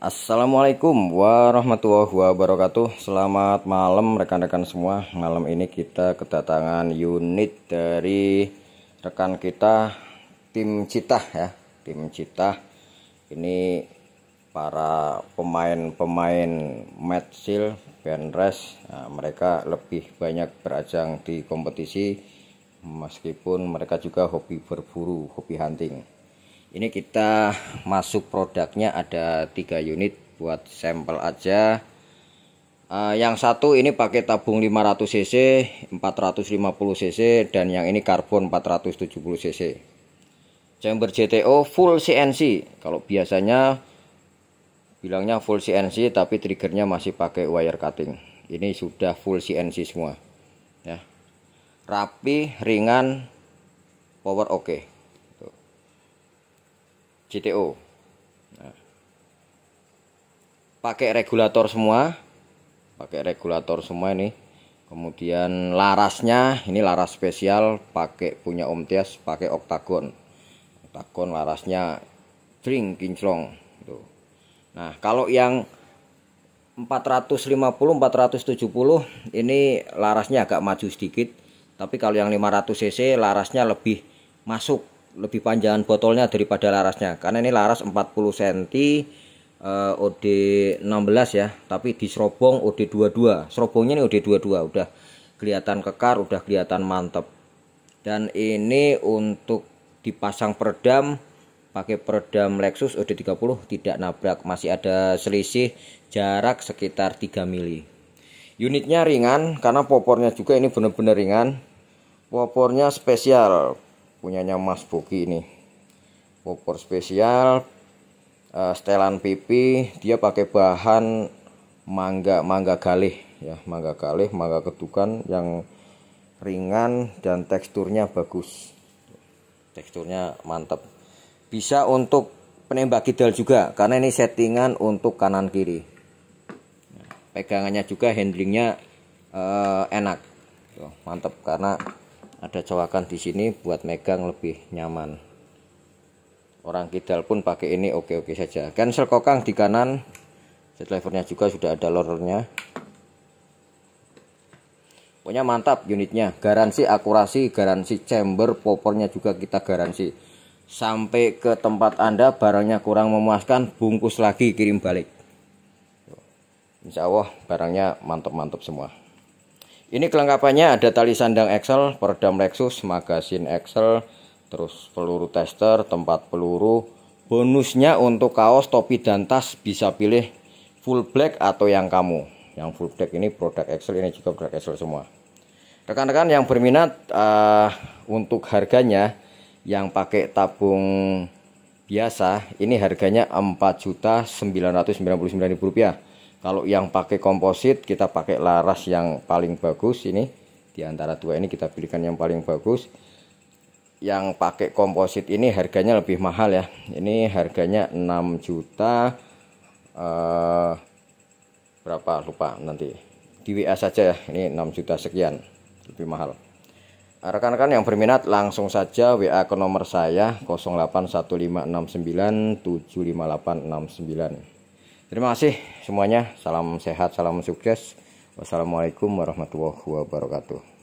Assalamualaikum warahmatullahi wabarakatuh Selamat malam rekan-rekan semua Malam ini kita kedatangan unit dari rekan kita Tim Cita ya Tim Cita Ini para pemain-pemain Metsil, Benres nah, Mereka lebih banyak berajang di kompetisi Meskipun mereka juga hobi berburu, hobi hunting ini kita masuk produknya ada tiga unit buat sampel aja uh, yang satu ini pakai tabung 500 cc 450 cc dan yang ini karbon 470 cc chamber JTO full CNC kalau biasanya bilangnya full CNC tapi triggernya masih pakai wire cutting ini sudah full CNC semua ya rapi ringan power oke okay. CTO nah. pakai regulator semua pakai regulator semua ini kemudian larasnya ini laras spesial pakai punya Om Tias pakai oktagon oktagon larasnya ring kinclong tuh gitu. nah kalau yang 450 470 ini larasnya agak maju sedikit tapi kalau yang 500 cc larasnya lebih masuk lebih panjang botolnya daripada larasnya karena ini laras 40 cm eh, OD 16 ya tapi di serobong OD 22 serobongnya ini OD 22 udah kelihatan kekar udah kelihatan mantep dan ini untuk dipasang peredam pakai peredam Lexus OD30 tidak nabrak masih ada selisih jarak sekitar 3 mili unitnya ringan karena popornya juga ini benar-benar ringan popornya spesial punyanya Mas Boki ini popor spesial uh, setelan pipi dia pakai bahan mangga mangga galih ya mangga galih mangga ketukan yang ringan dan teksturnya bagus teksturnya mantap bisa untuk penembak kidal juga karena ini settingan untuk kanan kiri pegangannya juga handlingnya eh, enak mantap karena ada cowakan di sini buat megang lebih nyaman orang kidal pun pakai ini oke-oke saja cancel kokang di kanan set levernya juga sudah ada lorernya pokoknya mantap unitnya garansi akurasi garansi chamber popornya juga kita garansi sampai ke tempat anda barangnya kurang memuaskan bungkus lagi kirim balik Insya Allah barangnya mantap-mantap semua ini kelengkapannya ada tali sandang Excel, peredam Lexus, magasin Excel, terus peluru tester, tempat peluru. Bonusnya untuk kaos, topi dan tas bisa pilih full black atau yang kamu. Yang full black ini produk Excel, ini juga produk Excel semua. Rekan-rekan yang berminat uh, untuk harganya yang pakai tabung biasa, ini harganya Rp4.999.000. Kalau yang pakai komposit kita pakai laras yang paling bagus ini. Di antara dua ini kita pilihkan yang paling bagus. Yang pakai komposit ini harganya lebih mahal ya. Ini harganya 6 juta eh, berapa lupa nanti di WA saja ya. Ini 6 juta sekian lebih mahal. Rekan-rekan yang berminat langsung saja WA ke nomor saya 08156975869. Terima kasih semuanya. Salam sehat, salam sukses. Wassalamualaikum warahmatullahi wabarakatuh.